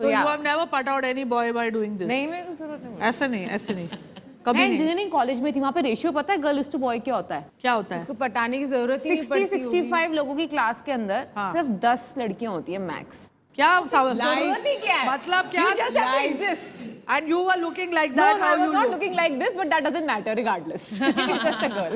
तो so, yeah. you have never put out any boy by doing this. नहीं मेरे को जरूरत नहीं ऐसा नहीं ऐसे नहीं कभी मैं इंजीनियरिंग कॉलेज में थी वहाँ पे रेशियो पता है गर्ल्स टू बॉय क्या होता है क्या होता है इसको पटाने की जरूरत 60 65 लोगों की क्लास के अंदर हाँ. सिर्फ 10 लड़कियां होती है मैक्स क्या जरूरत ही क्या है मतलब क्या and you were looking like that how you not looking like this but that doesn't matter regardless just a girl